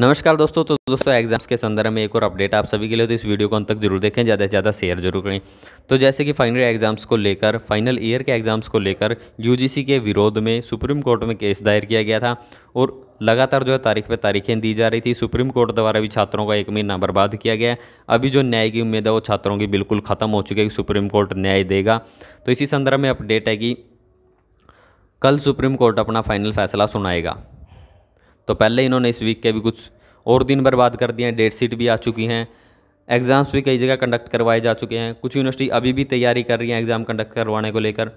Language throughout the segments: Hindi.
नमस्कार दोस्तों तो दोस्तों एग्जाम्स के संदर्भ में एक और अपडेट आप सभी के लिए तो इस वीडियो को अंत तक जरूर देखें ज़्यादा से ज़्यादा शेयर जरूर करें तो जैसे कि फाइनल एग्जाम्स को लेकर फाइनल ईयर के एग्जाम्स को लेकर यूजीसी के विरोध में सुप्रीम कोर्ट में केस दायर किया गया था और लगातार जो है तारीख पर तारीखें दी जा रही थी सुप्रीम कोर्ट द्वारा भी छात्रों का एक महीना बर्बाद किया गया अभी जो न्याय की उम्मीद है वो छात्रों की बिल्कुल ख़त्म हो चुकी है कि सुप्रीम कोर्ट न्याय देगा तो इसी संदर्भ में अपडेट है कि कल सुप्रीम कोर्ट अपना फाइनल फैसला सुनाएगा तो पहले इन्होंने इस वीक के भी कुछ और दिन बर्बाद कर दिए हैं डेट शीट भी आ चुकी हैं एग्ज़ाम्स भी कई जगह कंडक्ट करवाए जा चुके हैं कुछ यूनिवर्सिटी अभी भी तैयारी कर रही हैं एग्ज़ाम कंडक्ट करवाने को लेकर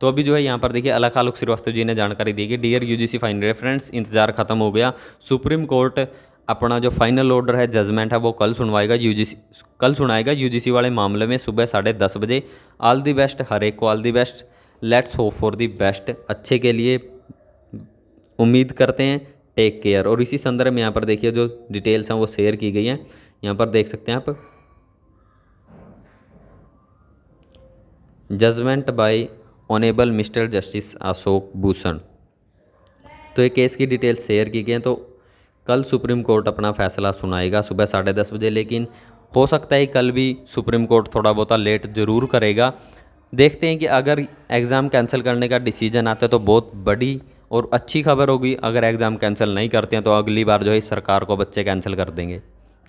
तो अभी जो है यहाँ पर देखिए अलख आलोक श्रीवास्तव जी ने जानकारी दी कि dear U C fine reference इंतजार खत्म हो गया सुप्रीम कोर्ट अपना जो फाइनल ऑर्डर है जजमेंट है वो कल सुनवाएगा सी कल सुनाएगा सी वाले मामले में सुबह साढ़े दस बजे ऑल दी बेस्ट हर एक को all the best let's hope for the best अच्छे के लिए उम्मीद करते हैं टेक केयर और इसी संदर्भ में यहाँ पर देखिए जो डिटेल्स हैं वो शेयर की गई हैं यहाँ पर देख सकते हैं आप judgment by honourable Mister Justice Ashok Bhushan तो ये केस की डिटेल शेयर की गई हैं तो कल सुप्रीम कोर्ट अपना फैसला सुनाएगा सुबह साढ़े दस बजे लेकिन हो सकता है कल भी सुप्रीम कोर्ट थोड़ा बहुत लेट ज़रूर करेगा देखते हैं कि अगर एग्ज़ाम कैंसिल करने का डिसीजन आता है तो बहुत बड़ी और अच्छी खबर होगी अगर एग्ज़ाम कैंसिल नहीं करते हैं तो अगली बार जो है सरकार को बच्चे कैंसिल कर देंगे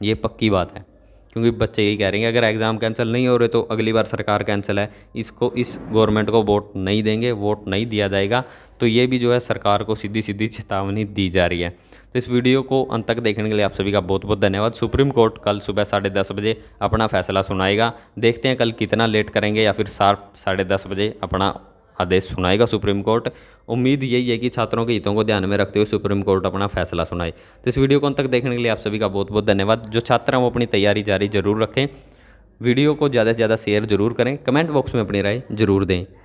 ये पक्की बात है क्योंकि बच्चे यही कह रहे हैं अगर एग्ज़ाम कैंसिल नहीं हो रहे तो अगली बार सरकार कैंसिल है इसको इस गवर्नमेंट को वोट नहीं देंगे वोट नहीं दिया जाएगा तो ये भी जो है सरकार को सीधी सीधी चेतावनी दी जा रही है तो इस वीडियो को अंत तक देखने के लिए आप सभी का बहुत बहुत धन्यवाद सुप्रीम कोर्ट कल सुबह साढ़े दस बजे अपना फैसला सुनाएगा देखते हैं कल कितना लेट करेंगे या फिर साढ़े दस बजे अपना आदेश सुनाएगा सुप्रीम कोर्ट उम्मीद यही है कि छात्रों के हितों को ध्यान में रखते हुए सुप्रीम कोर्ट अपना फैसला सुनाए तो इस वीडियो को अंत तक देखने के लिए आप सभी का बहुत बहुत धन्यवाद जो छात्र हैं वो अपनी तैयारी जारी जरूर रखें वीडियो को ज़्यादा से ज़्यादा शेयर जरूर करें कमेंट बॉक्स में अपनी राय जरूर दें